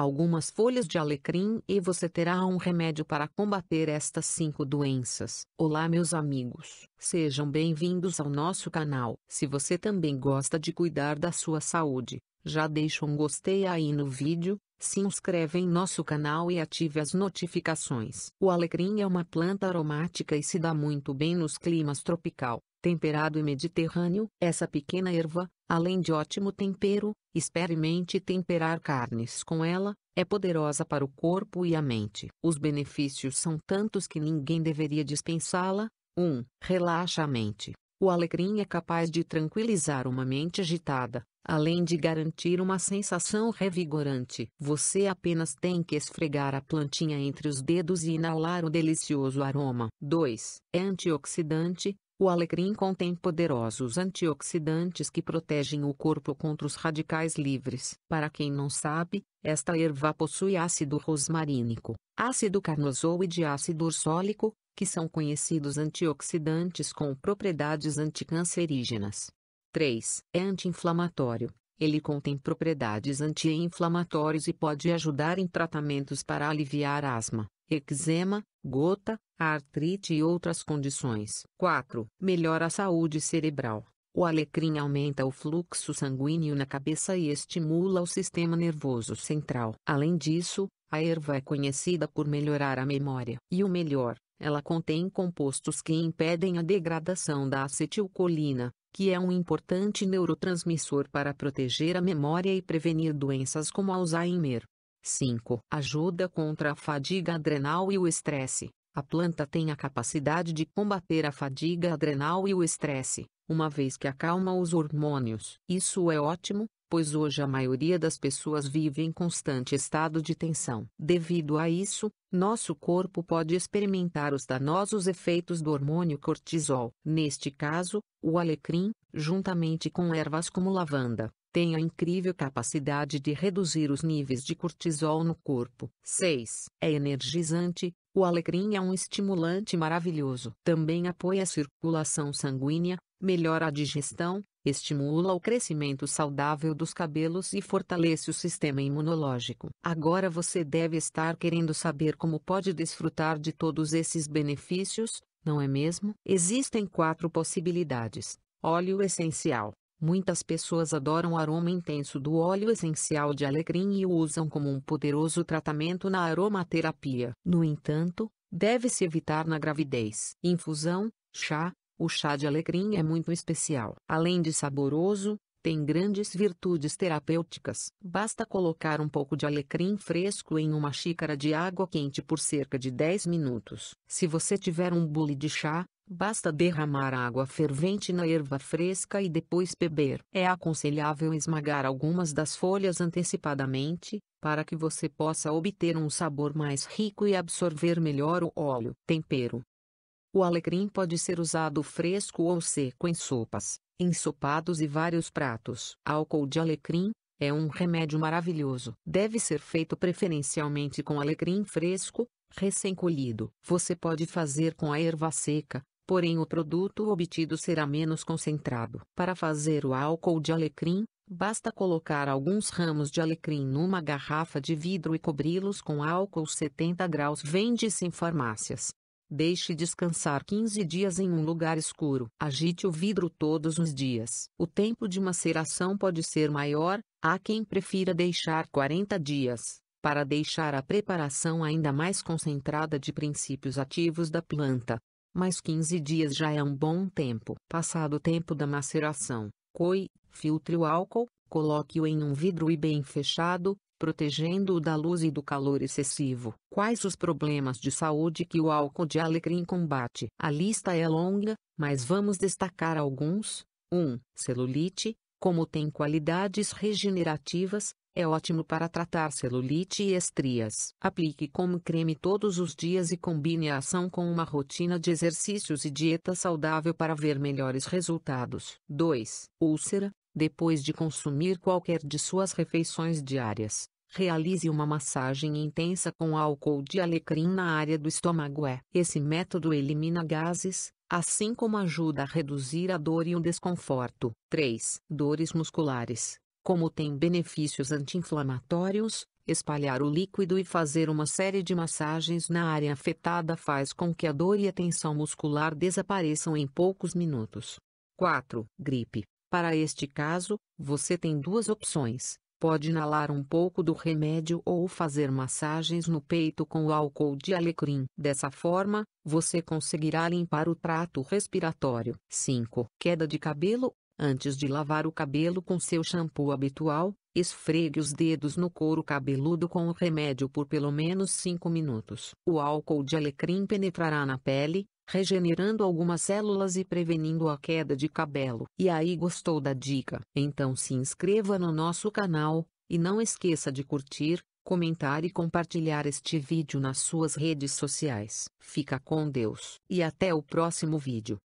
algumas folhas de alecrim e você terá um remédio para combater estas cinco doenças. Olá meus amigos, sejam bem-vindos ao nosso canal. Se você também gosta de cuidar da sua saúde, já deixa um gostei aí no vídeo, se inscreve em nosso canal e ative as notificações. O alecrim é uma planta aromática e se dá muito bem nos climas tropical, temperado e mediterrâneo, essa pequena erva, além de ótimo tempero, experimente temperar carnes com ela, é poderosa para o corpo e a mente. Os benefícios são tantos que ninguém deveria dispensá-la. 1. Relaxa a mente. O alecrim é capaz de tranquilizar uma mente agitada, além de garantir uma sensação revigorante. Você apenas tem que esfregar a plantinha entre os dedos e inalar o delicioso aroma. 2. É antioxidante, o alecrim contém poderosos antioxidantes que protegem o corpo contra os radicais livres. Para quem não sabe, esta erva possui ácido rosmarínico, ácido carnosoide e ácido ursólico, que são conhecidos antioxidantes com propriedades anticancerígenas. 3. É anti-inflamatório. Ele contém propriedades anti-inflamatórias e pode ajudar em tratamentos para aliviar asma, eczema, gota, artrite e outras condições. 4. Melhora a saúde cerebral. O alecrim aumenta o fluxo sanguíneo na cabeça e estimula o sistema nervoso central. Além disso, a erva é conhecida por melhorar a memória. E o melhor, ela contém compostos que impedem a degradação da acetilcolina, que é um importante neurotransmissor para proteger a memória e prevenir doenças como Alzheimer. 5. Ajuda contra a fadiga adrenal e o estresse. A planta tem a capacidade de combater a fadiga adrenal e o estresse, uma vez que acalma os hormônios. Isso é ótimo, pois hoje a maioria das pessoas vive em constante estado de tensão. Devido a isso, nosso corpo pode experimentar os danosos efeitos do hormônio cortisol. Neste caso, o alecrim, juntamente com ervas como lavanda, tem a incrível capacidade de reduzir os níveis de cortisol no corpo. 6. É energizante, o alecrim é um estimulante maravilhoso. Também apoia a circulação sanguínea, melhora a digestão, estimula o crescimento saudável dos cabelos e fortalece o sistema imunológico. Agora você deve estar querendo saber como pode desfrutar de todos esses benefícios, não é mesmo? Existem quatro possibilidades: óleo essencial. Muitas pessoas adoram o aroma intenso do óleo essencial de alecrim e o usam como um poderoso tratamento na aromaterapia. No entanto, deve-se evitar na gravidez. Infusão, chá. O chá de alecrim é muito especial. Além de saboroso, tem grandes virtudes terapêuticas. Basta colocar um pouco de alecrim fresco em uma xícara de água quente por cerca de 10 minutos. Se você tiver um bule de chá, Basta derramar água fervente na erva fresca e depois beber. É aconselhável esmagar algumas das folhas antecipadamente, para que você possa obter um sabor mais rico e absorver melhor o óleo. Tempero: O alecrim pode ser usado fresco ou seco em sopas, ensopados e vários pratos. Álcool de alecrim é um remédio maravilhoso. Deve ser feito preferencialmente com alecrim fresco, recém-colhido. Você pode fazer com a erva seca, porém o produto obtido será menos concentrado. Para fazer o álcool de alecrim, basta colocar alguns ramos de alecrim numa garrafa de vidro e cobri-los com álcool 70 graus. Vende-se em farmácias. Deixe descansar 15 dias em um lugar escuro. Agite o vidro todos os dias. O tempo de maceração pode ser maior, há quem prefira deixar 40 dias, para deixar a preparação ainda mais concentrada de princípios ativos da planta mas 15 dias já é um bom tempo. Passado o tempo da maceração, coe, filtre o álcool, coloque-o em um vidro e bem fechado, protegendo-o da luz e do calor excessivo. Quais os problemas de saúde que o álcool de alecrim combate? A lista é longa, mas vamos destacar alguns. 1. Um, celulite, como tem qualidades regenerativas, é ótimo para tratar celulite e estrias. Aplique como creme todos os dias e combine a ação com uma rotina de exercícios e dieta saudável para ver melhores resultados. 2. Úlcera. Depois de consumir qualquer de suas refeições diárias, realize uma massagem intensa com álcool de alecrim na área do estômago. É. Esse método elimina gases, assim como ajuda a reduzir a dor e o desconforto. 3. Dores musculares. Como tem benefícios anti-inflamatórios, espalhar o líquido e fazer uma série de massagens na área afetada faz com que a dor e a tensão muscular desapareçam em poucos minutos. 4. Gripe. Para este caso, você tem duas opções. Pode inalar um pouco do remédio ou fazer massagens no peito com o álcool de alecrim. Dessa forma, você conseguirá limpar o trato respiratório. 5. Queda de cabelo Antes de lavar o cabelo com seu shampoo habitual, esfregue os dedos no couro cabeludo com o remédio por pelo menos 5 minutos. O álcool de alecrim penetrará na pele, regenerando algumas células e prevenindo a queda de cabelo. E aí gostou da dica? Então se inscreva no nosso canal, e não esqueça de curtir, comentar e compartilhar este vídeo nas suas redes sociais. Fica com Deus e até o próximo vídeo.